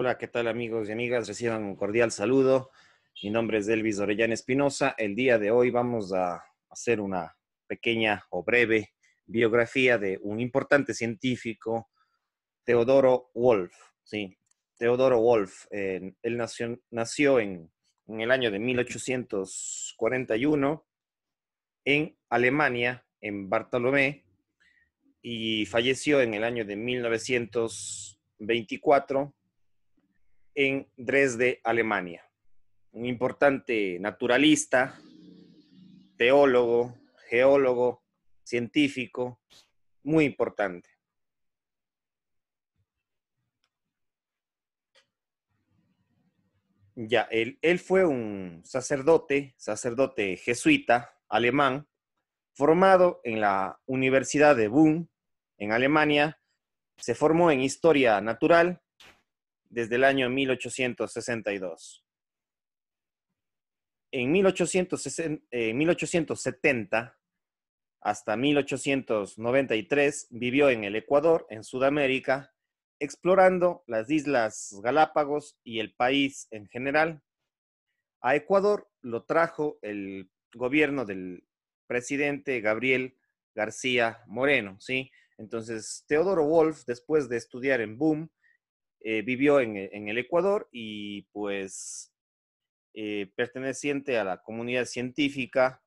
Hola, ¿qué tal amigos y amigas? Reciban un cordial saludo. Mi nombre es Elvis Orellana Espinosa. El día de hoy vamos a hacer una pequeña o breve biografía de un importante científico, Teodoro Wolf. Sí, Teodoro Wolf. Eh, él nació, nació en, en el año de 1841 en Alemania, en Bartolomé, y falleció en el año de 1924 en Dresde, Alemania. Un importante naturalista, teólogo, geólogo, científico, muy importante. Ya, él, fue un sacerdote, sacerdote jesuita alemán, formado en la Universidad de Bonn, en Alemania. Se formó en historia natural desde el año 1862. En, 1870 eh, hasta 1893 vivió en el Ecuador, en Sudamérica, explorando las islas Galápagos y el país en general. A Ecuador lo trajo el gobierno del presidente Gabriel García Moreno, ¿sí? Entonces, Teodoro Wolf, después de estudiar en Boom, eh, vivió e, en, el Ecuador y pues eh, perteneciente a la comunidad científica,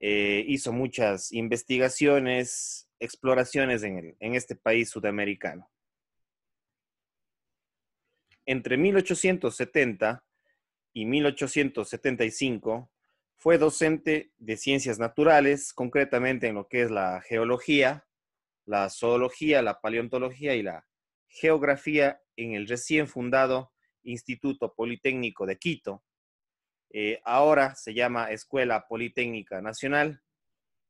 eh, hizo muchas investigaciones, exploraciones en, en este país sudamericano. Entre 1870 y 1875 fue docente de ciencias naturales, concretamente en lo que es la geología, la zoología, la paleontología y la geografía en el recién fundado Instituto Politécnico de Quito. Eh, ahora se llama Escuela Politécnica Nacional,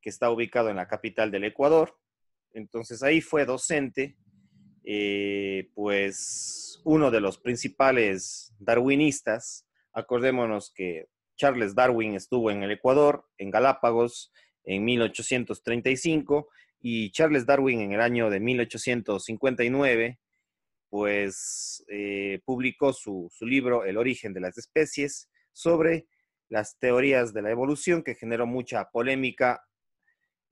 que está ubicado en la capital del Ecuador. Entonces ahí fue docente, eh, pues uno de los principales darwinistas. Acordémonos que Charles Darwin estuvo en el Ecuador, en Galápagos, en 1835, y Charles Darwin en el año de 1859 pues eh, publicó su, libro El origen de las especies sobre las teorías de la evolución que generó mucha polémica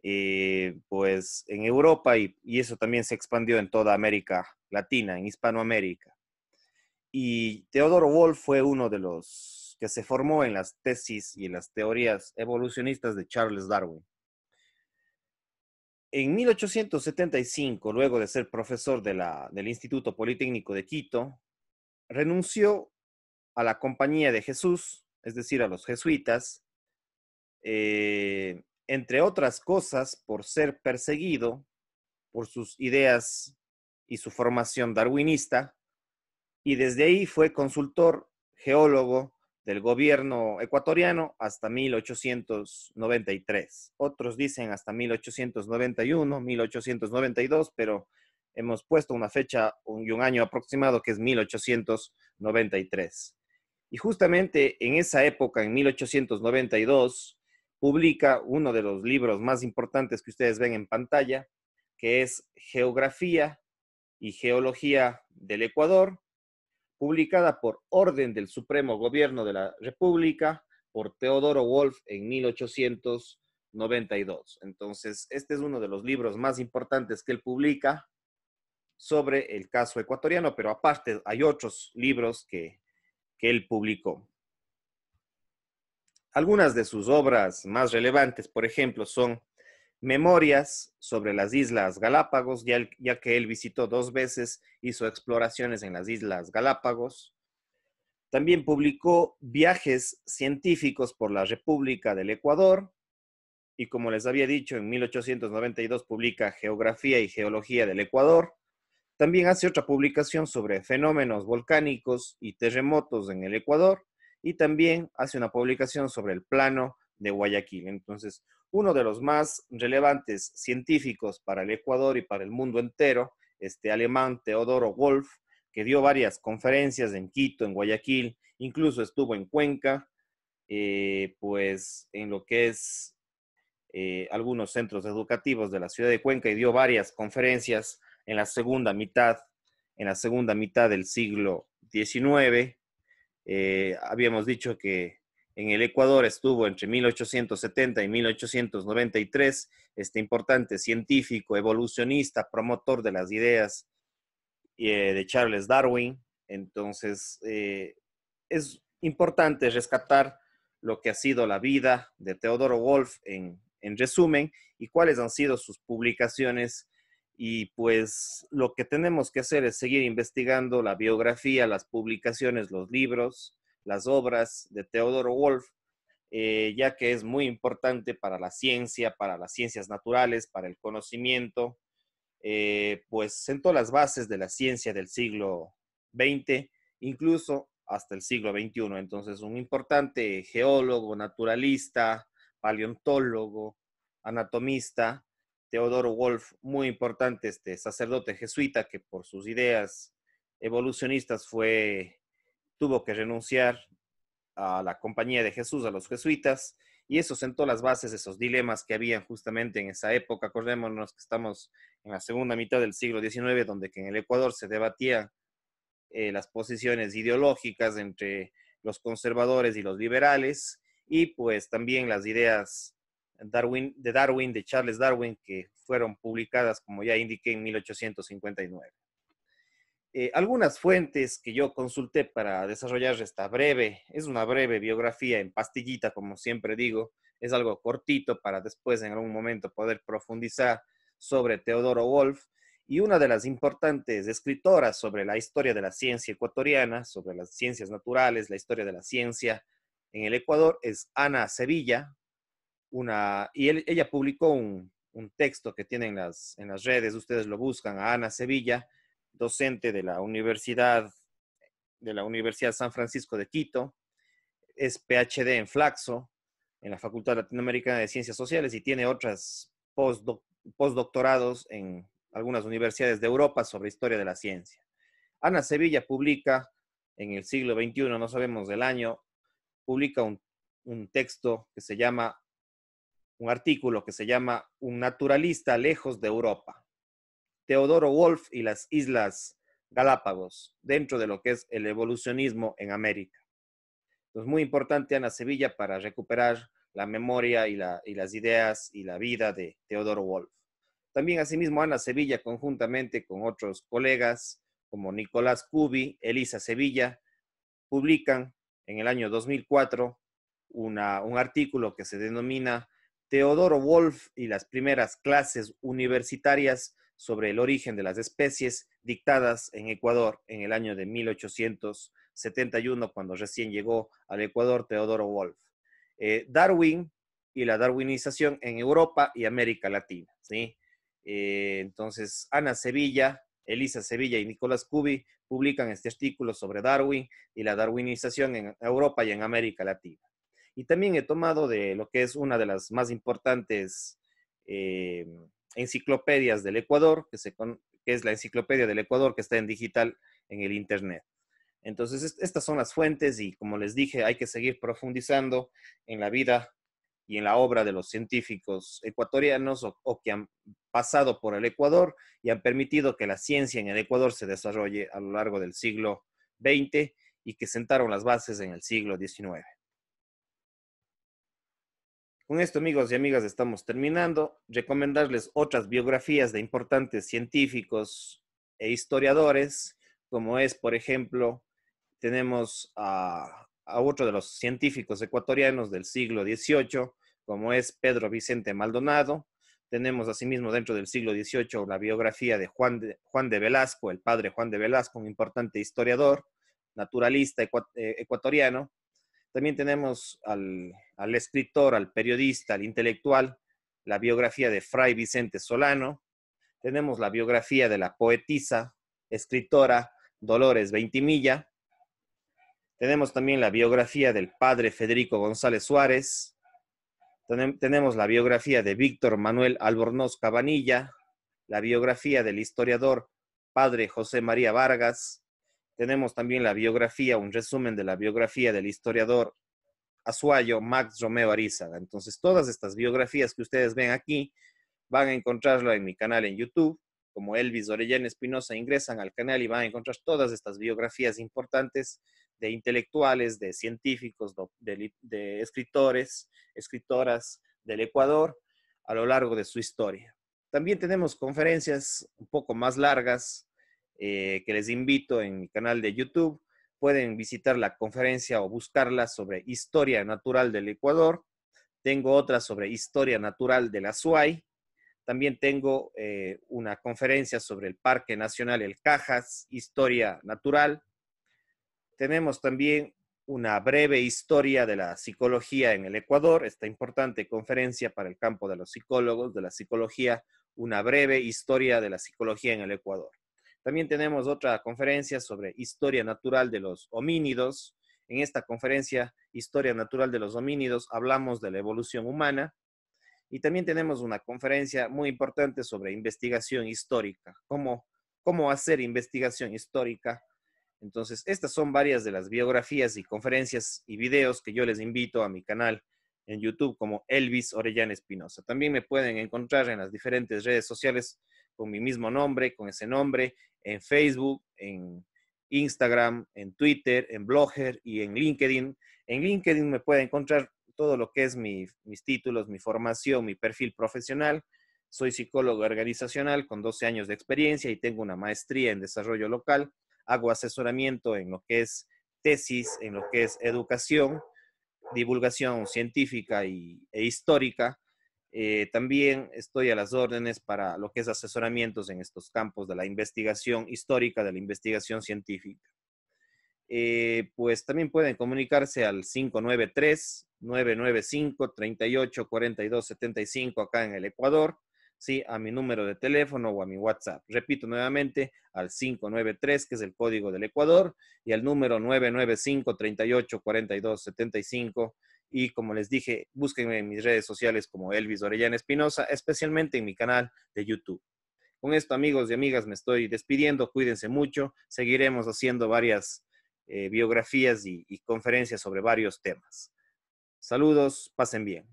eh, pues en Europa y, eso también se expandió en toda América Latina, en Hispanoamérica. Y Teodoro wolf fue uno de los que se formó en las tesis y en las teorías evolucionistas de Charles Darwin. En 1875, luego de ser profesor del Instituto Politécnico de Quito, renunció a la Compañía de Jesús, es decir, a los jesuitas, eh, entre otras cosas por ser perseguido por sus ideas y su formación darwinista, y desde ahí fue consultor, geólogo, del gobierno ecuatoriano hasta 1893. Otros dicen hasta 1891, 1892, pero hemos puesto una fecha y un año aproximado que es 1893. Y justamente en esa época, en 1892, publica uno de los libros más importantes que ustedes ven en pantalla, que es Geografía y Geología del Ecuador, publicada por orden del Supremo Gobierno de la República por Teodoro Wolff en 1892. Entonces, este es uno de los libros más importantes que él publica sobre el caso ecuatoriano, pero aparte hay otros libros que, que él publicó. Algunas de sus obras más relevantes, por ejemplo, son memorias sobre las Islas Galápagos, ya, que él visitó dos veces, hizo exploraciones en las Islas Galápagos. También publicó viajes científicos por la República del Ecuador y, como les había dicho, en 1892 publica Geografía y Geología del Ecuador. También hace otra publicación sobre fenómenos volcánicos y terremotos en el Ecuador y también hace una publicación sobre el plano de Guayaquil. Entonces, uno de los más relevantes científicos para el Ecuador y para el mundo entero, este alemán Teodoro Wolf, que dio varias conferencias en Quito, en Guayaquil, incluso estuvo en Cuenca, eh, pues en lo que es eh, algunos centros educativos de la ciudad de Cuenca y dio varias conferencias en la segunda mitad, en la segunda mitad del siglo XIX. Eh, habíamos dicho que en el Ecuador estuvo entre 1870 y 1893, este importante científico, evolucionista, promotor de las ideas eh, de Charles Darwin. Entonces, eh, es importante rescatar lo que ha sido la vida de Teodoro Wolf en resumen y cuáles han sido sus publicaciones. Y pues lo que tenemos que hacer es seguir investigando la biografía, las publicaciones, los libros, las obras de Teodoro Wolf, eh, ya que es muy importante para la ciencia, para las ciencias naturales, para el conocimiento, eh, pues sentó las bases de la ciencia del siglo XX, incluso hasta el siglo XXI. Entonces, un importante geólogo, naturalista, paleontólogo, anatomista, Teodoro Wolf, muy importante este sacerdote jesuita que por sus ideas evolucionistas fue tuvo que renunciar a la compañía de Jesús, a los jesuitas, y eso sentó las bases de esos dilemas que habían justamente en esa época. Acordémonos que estamos en la segunda mitad del siglo XIX, donde en el Ecuador se debatían eh, las posiciones ideológicas entre los conservadores y los liberales, y pues también las ideas Darwin, de Darwin, de Charles Darwin, que fueron publicadas, como ya indiqué, en 1859. Eh, algunas fuentes que yo consulté para desarrollar esta breve, es una breve biografía en pastillita, como siempre digo, es algo cortito para después en algún momento poder profundizar sobre Teodoro Wolf y una de las importantes escritoras sobre la historia de la ciencia ecuatoriana, sobre las ciencias naturales, la historia de la ciencia en el Ecuador es Ana Sevilla, y ella publicó un, texto que tienen las, en las redes, ustedes lo buscan, a Ana Sevilla, docente de la Universidad, de la Universidad San Francisco de Quito, es PhD en Flaxo, en la Facultad Latinoamericana de Ciencias Sociales y tiene otras postdoctorados en algunas universidades de Europa sobre historia de la ciencia. Ana Sevilla publica en el siglo XXI, no sabemos del año, publica un texto que se llama, un artículo que se llama Un naturalista lejos de Europa Teodoro Wolf y las Islas Galápagos, dentro de lo que es el evolucionismo en América. Es muy importante Ana Sevilla para recuperar la memoria y, las ideas y la vida de Teodoro Wolf. También, asimismo, Ana Sevilla, conjuntamente con otros colegas como Nicolás Cubi, Elisa Sevilla, publican en el año 2004 un artículo que se denomina Teodoro Wolf y las primeras clases universitarias sobre el origen de las especies dictadas en Ecuador en el año de 1871, cuando recién llegó al Ecuador Teodoro wolf eh, Darwin y la darwinización en Europa y América Latina. Eh, entonces, Ana Sevilla, Elisa Sevilla y Nicolás Cubi publican este artículo sobre Darwin y la darwinización en Europa y en América Latina. Y también he tomado de lo que es una de las más importantes eh, Enciclopedias del Ecuador, que, se es la Enciclopedia del Ecuador que está en digital en el Internet. Entonces, estas son las fuentes y como les dije, hay que seguir profundizando en la vida y en la obra de los científicos ecuatorianos o, o, que han pasado por el Ecuador y han permitido que la ciencia en el Ecuador se desarrolle a lo largo del siglo XX y que sentaron las bases en el siglo XIX. Con esto, amigos y amigas, estamos terminando. Recomendarles otras biografías de importantes científicos e historiadores, como es, por ejemplo, tenemos a, otro de los científicos ecuatorianos del siglo XVIII, como es Pedro Vicente Maldonado. Tenemos asimismo dentro del siglo XVIII la biografía de Juan de, Juan de Velasco, el padre Juan de Velasco, un importante historiador, naturalista eh, ecuatoriano. También tenemos al, escritor, al periodista, al intelectual, la biografía de Fray Vicente Solano. Tenemos la biografía de la poetisa, escritora Dolores Veintimilla. Tenemos también la biografía del padre Federico González Suárez. Tenemos la biografía de Víctor Manuel Albornoz Cabanilla, la biografía del historiador padre José María Vargas, tenemos también la biografía, un resumen de la biografía del historiador Azuayo Max Romeo ariza Entonces, todas estas biografías que ustedes ven aquí van a encontrarlo en mi canal en YouTube. Como Elvis Orellana Espinosa ingresan al canal y van a encontrar todas estas biografías importantes de intelectuales, de científicos, de escritores, escritoras del Ecuador a lo largo de su historia. También tenemos conferencias un poco más largas eh, que les invito en mi canal de YouTube. Pueden visitar la conferencia o buscarla sobre historia natural del Ecuador. Tengo otra sobre historia natural de la SUAI. También tengo eh, una conferencia sobre el Parque Nacional El Cajas, historia natural. Tenemos también una breve historia de la psicología en el Ecuador, esta importante conferencia para el campo de los psicólogos, de la psicología, una breve historia de la psicología en el Ecuador. También tenemos otra conferencia sobre historia natural de los homínidos. En esta conferencia, Historia Natural de los Homínidos, hablamos de la evolución humana. Y también tenemos una conferencia muy importante sobre investigación histórica, cómo, cómo hacer investigación histórica. Entonces, estas son varias de las biografías y conferencias y videos que yo les invito a mi canal en YouTube como Elvis Orellana Espinosa. También me pueden encontrar en las diferentes redes sociales con mi mismo nombre, con ese nombre, en Facebook, en Instagram, en Twitter, en Blogger y en LinkedIn. En LinkedIn me puede encontrar todo lo que es mis títulos, mi formación, mi perfil profesional. Soy psicólogo organizacional con 12 años de experiencia y tengo una maestría en desarrollo local. Hago asesoramiento en lo que es tesis, en lo que es educación, divulgación científica y, e histórica. Eh, también estoy a las órdenes para lo que es asesoramientos en estos campos de la investigación histórica, de la investigación científica. Eh, pues también pueden comunicarse al 593-995-384275 acá en el Ecuador, ¿sí? a mi número de teléfono o a mi WhatsApp. Repito nuevamente, al 593, que es el código del Ecuador, y al número 995-384275 y como les dije, búsquenme en mis redes sociales como Elvis Orellana Espinosa, especialmente en mi canal de YouTube. Con esto, amigos y amigas, me estoy despidiendo. Cuídense mucho. Seguiremos haciendo varias eh, biografías y conferencias sobre varios temas. Saludos, pasen bien.